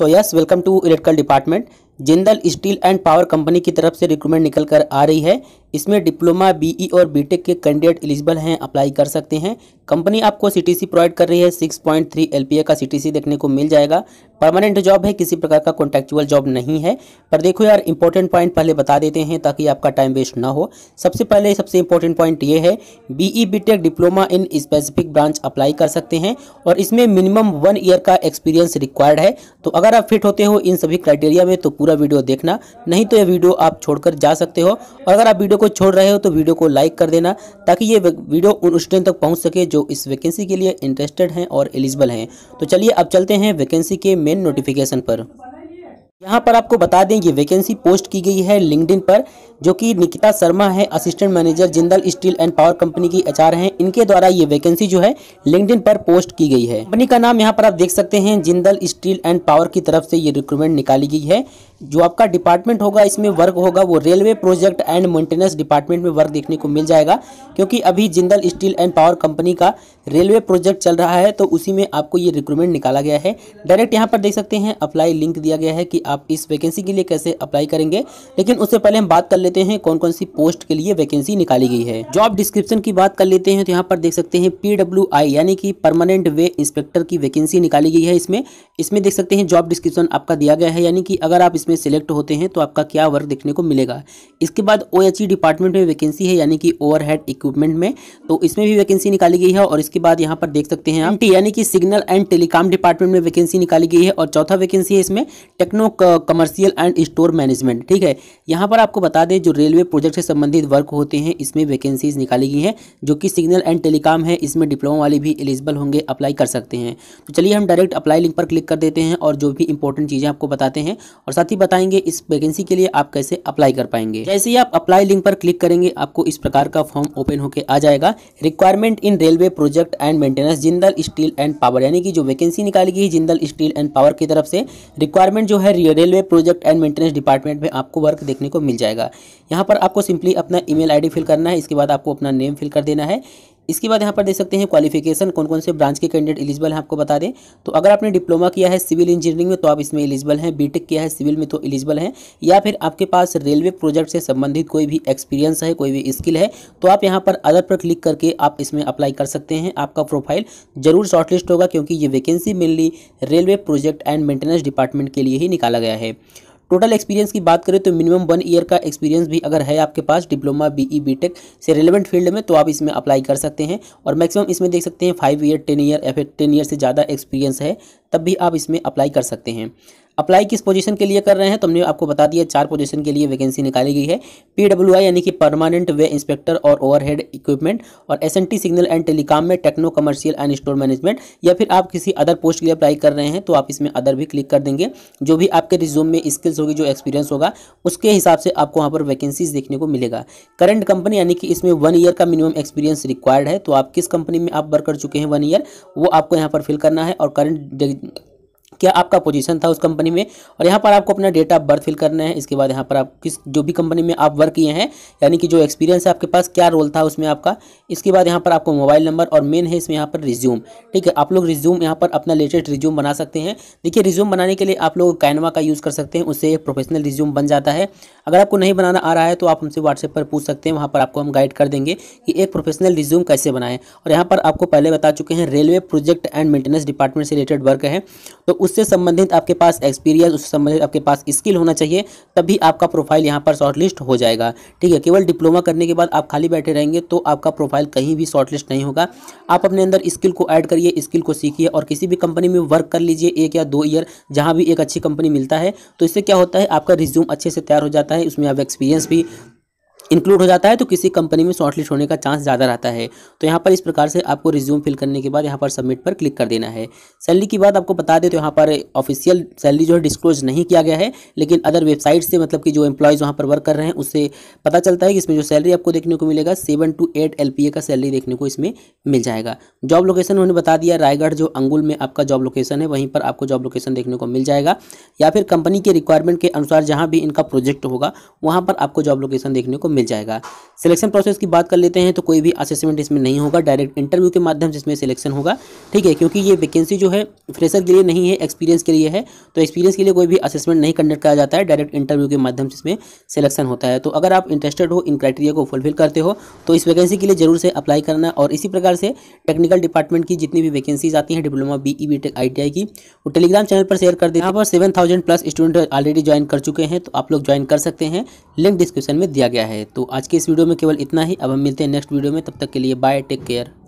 So yes, welcome to electrical department. Jindal steel and power company की तरफ से recruitment निकल कर आ रही है इसमें डिप्लोमा बीई e और बीटेक के कैंडिडेट एलिजिबल हैं अप्लाई कर सकते हैं कंपनी आपको सीटीसी प्रोवाइड कर रही है 6.3 पॉइंट का सीटीसी देखने को मिल जाएगा परमानेंट जॉब है किसी प्रकार का कॉन्ट्रेक्चुअल जॉब नहीं है पर देखो यार इंपॉर्टेंट पॉइंट पहले बता देते हैं ताकि आपका टाइम वेस्ट ना हो सबसे पहले सबसे इंपॉर्टेंट पॉइंट ये है BE B diploma in specific branch apply कर सकते हैं और इसमें मिनिमम वन ईयर का एक्सपीरियंस रिक्वायर्ड है तो अगर आप फिट होते हो इन सभी क्राइटेरिया में तो पूरा पूरा वीडियो देखना नहीं तो यह वीडियो आप छोड़कर जा सकते हो और अगर आप वीडियो को छोड़ रहे हो तो वीडियो को लाइक कर देना ताकि ये वीडियो उन स्टूडेंट तक पहुँच सके जो इस वैकेंसी के लिए इंटरेस्टेड हैं और एलिजिबल हैं तो चलिए अब चलते हैं वैकेंसी के मेन नोटिफिकेशन पर यहाँ पर आपको बता दें ये वैकेंसी पोस्ट की गई है लिंक्डइन पर जो कि निकिता शर्मा है assistant manager Jindal steel and power company की एचआर हैं इनके द्वारा ये वैकेंसी जो है लिंक्डइन पर पोस्ट की गई है कंपनी का नाम यहाँ पर आप देख सकते हैं जिंदल स्टील एंड पावर की तरफ से ये रिक्रूटमेंट निकाली गई है जो आपका डिपार्टमेंट होगा इसमें वर्क होगा वो railway project and maintenance department में वर्क देखने को मिल जाएगा क्योंकि अभी Jindal steel and power company का रेलवे प्रोजेक्ट चल रहा है तो उसी में आपको ये रिक्रूटमेंट निकाला गया है डायरेक्ट यहाँ पर देख सकते हैं अप्लाई लिंक दिया गया है कि आप इस वैकेंसी के लिए कैसे अप्लाई करेंगे लेकिन उससे पहले हम बात कर लेते हैं कौन कौन सी पोस्ट के लिए वैकेंसी निकाली गई है जॉब डिस्क्रिप्शन की बात कर लेते हैं तो यहाँ पर देख सकते हैं पीडब्ल्यूआई यानी कि परमानेंट वे इंस्पेक्टर की वैकेंसी निकाली गई है इसमें इसमें देख सकते हैं जॉब डिस्क्रिप्शन आपका दिया गया है यानी कि अगर आप इसमें सिलेक्ट होते हैं तो आपका क्या वर्क देखने को मिलेगा इसके बाद ओ डिपार्टमेंट e में वैकेंसी है यानी कि ओवर इक्विपमेंट में तो इसमें भी वैकेंसी निकाली गई है और इसके बाद यहाँ पर देख सकते हैं यानी कि सिग्नल एंड टेलीकॉम डिपार्टमेंट में वैकेंसी निकाली गई है और चौथा वैकेंसी है इसमें techno commercial and store management ठीक है यहाँ पर आपको बता दें जो रेलवे प्रोजेक्ट से संबंधित वर्क होते हैं इसमें वैकेंसीज निकाली गई हैं जो कि सिग्नल एंड टेलीकॉम है इसमें डिप्लोमा वाले भी एलिजिबल होंगे अप्लाई कर सकते हैं तो चलिए हम डायरेक्ट अप्लाई लिंक पर क्लिक कर देते हैं और जो भी इंपॉर्टेंट चीज़ें आपको बताते हैं और साथ ही बताएंगे इस वैकेंसी के लिए आप कैसे अप्लाई कर पाएंगे जैसे ही आप अप्लाई लिंक पर क्लिक करेंगे आपको इस प्रकार का फॉर्म ओपन होकर आ जाएगा requirement in railway project and maintenance Jindal steel and power यानी कि जो वैकेंसी निकाली गई है जिंदल स्टील एंड पावर की तरफ से रिक्वायरमेंट जो है railway project and maintenance department में आपको वर्क देखने को मिल जाएगा यहाँ पर आपको सिंपली अपना ईमेल आईडी फिल करना है इसके बाद आपको अपना नेम फिल कर देना है इसके बाद यहाँ पर देख सकते हैं क्वालिफिकेशन कौन कौन से ब्रांच के कैंडिडेट एलिजिबल हैं आपको बता दें तो अगर आपने डिप्लोमा किया है सिविल इंजीनियरिंग में तो आप इसमें एलिजिबल हैं बीटेक किया है सिविल में तो एलिजिबल हैं या फिर आपके पास रेलवे प्रोजेक्ट से संबंधित कोई भी एक्सपीरियंस है कोई भी स्किल है तो आप यहाँ पर अदर पर क्लिक करके आप इसमें अप्लाई कर सकते हैं आपका प्रोफाइल जरूर शॉर्टलिस्ट होगा क्योंकि ये vacancy mainly railway project and maintenance department के लिए ही निकाला गया है टोटल एक्सपीरियंस की बात करें तो मिनिमम वन ईयर का एक्सपीरियंस भी अगर है आपके पास डिप्लोमा बी ई से रिलेवेंट फील्ड में तो आप इसमें अप्लाई कर सकते हैं और मैक्सिमम इसमें देख सकते हैं फाइव ईयर टेन ईयर या फिर टेन ईयर से ज़्यादा एक्सपीरियंस है तब भी आप इसमें अप्लाई कर सकते हैं अप्लाई किस पोजीशन के लिए कर रहे हैं तो हमने आपको बता दिया चार पोजीशन के लिए वैकेंसी निकाली गई है पीडब्ल्यू यानी कि परमानेंट वे इंस्पेक्टर और ओवरहेड इक्विपमेंट और एस सिग्नल एंड टेलीकॉम में techno commercial and store management या फिर आप किसी अदर पोस्ट के लिए अप्लाई कर रहे हैं तो आप इसमें अदर भी क्लिक कर देंगे जो भी आपके रिज्यूम में स्किल्स होगी जो एक्सपीरियंस होगा उसके हिसाब से आपको वहाँ पर वैकेंसीज देखने को मिलेगा करंट कंपनी यानी कि इसमें वन ईयर का मिनिमम एक्सपीरियंस रिक्वायर्ड है तो आप किस कंपनी में आप वर्क कर चुके हैं वन ईयर वो आपको यहाँ पर फिल करना है और करंट क्या आपका पोजीशन था उस कंपनी में और यहाँ पर आपको अपना डेट ऑफ बर्थ फिल करना है इसके बाद यहाँ पर आप किस जो भी कंपनी में आप वर्क किए हैं यानी कि जो एक्सपीरियंस है आपके पास क्या रोल था उसमें आपका इसके बाद यहाँ पर आपको मोबाइल नंबर और मेन है इसमें यहाँ पर रिज्यूम ठीक है आप लोग रिज्यूम यहाँ पर अपना लेटेस्ट रिज्यूम बना सकते हैं देखिए रिज्यूम बनाने के लिए आप लोग कैनवा का यूज़ कर सकते हैं उससे प्रोफेशनल रिज्यूम बन जाता है अगर आपको नहीं बनाना आ रहा है तो आप हमसे व्हाट्सएप पर पूछ सकते हैं वहाँ पर आपको हम गाइड कर देंगे कि एक प्रोफेशनल रिज्यूम कैसे बनाएं और यहाँ पर आपको पहले बता चुके हैं railway project and maintenance department से रिलेटेड वर्क है तो उस उससे संबंधित आपके पास एक्सपीरियंस उससे संबंधित आपके पास स्किल होना चाहिए तभी आपका प्रोफाइल यहाँ पर शॉर्टलिस्ट हो जाएगा ठीक है केवल डिप्लोमा करने के बाद आप खाली बैठे रहेंगे तो आपका प्रोफाइल कहीं भी शॉर्टलिस्ट नहीं होगा आप अपने अंदर स्किल को ऐड करिए स्किल को सीखिए और किसी भी कंपनी में वर्क कर लीजिए एक या दो ईयर जहाँ भी एक अच्छी कंपनी मिलता है तो इससे क्या होता है आपका रिज्यूम अच्छे से तैयार हो जाता है उसमें आप एक्सपीरियंस भी इंक्लूड हो जाता है तो किसी कंपनी में शॉर्टलिस्ट होने का चांस ज़्यादा रहता है तो यहाँ पर इस प्रकार से आपको रिज्यूम फिल करने के बाद यहाँ पर सबमिट पर क्लिक कर देना है सैलरी की बात आपको बता दें तो यहाँ पर ऑफिशियल सैलरी जो है डिस्क्लोज नहीं किया गया है लेकिन अदर वेबसाइट से मतलब कि जो एम्प्लॉयज़ वहाँ पर वर्क कर रहे हैं उससे पता चलता है कि इसमें जो सैलरी आपको देखने को मिलेगा सेवन टू एट एल का सैलरी देखने को इसमें मिल जाएगा जॉब लोकेशन उन्होंने बता दिया रायगढ़ जो अंगुल में आपका जॉब लोकेशन है वहीं पर आपको जॉब लोकेशन देखने को मिल जाएगा या फिर कंपनी के रिक्वायरमेंट के अनुसार जहाँ भी इनका प्रोजेक्ट होगा वहाँ पर आपको जॉब लोकेशन देखने को मिल मिल जाएगा सिलेक्शन प्रोसेस की बात कर लेते हैं तो कोई भी असेसमेंट इसमें नहीं होगा डायरेक्ट इंटरव्यू के माध्यम से इसमें सिलेक्शन होगा ठीक है क्योंकि ये वैकेंसी जो है फ्रेशर के लिए नहीं है एक्सपीरियंस के लिए है तो एक्सपीरियंस के लिए कोई भी असेसमेंट नहीं कंडक्ट किया जाता है डायरेक्ट इंटरव्यू के माध्यम से इसमें सिलेक्शन होता है तो अगर आप इंटरेस्टेड हो इन क्राइटेरिया को फुलफिल करते हो तो इस वैकेंसी के लिए जरूर से अप्लाई करना और इसी प्रकार से टेक्निकल डिपार्टमेंट की जितनी भी वैकेंसीज आती हैं diploma B E B tech I T I की वो टेलीग्राम चैनल पर शेयर कर दें यहाँ पर seven thousand plus student already join कर चुके हैं तो आप लोग ज्वाइन कर सकते हैं लिंक डिस्क्रिप्शन में दिया गया है तो आज के इस वीडियो में केवल इतना ही अब हम मिलते हैं नेक्स्ट वीडियो में तब तक के लिए बाय टेक केयर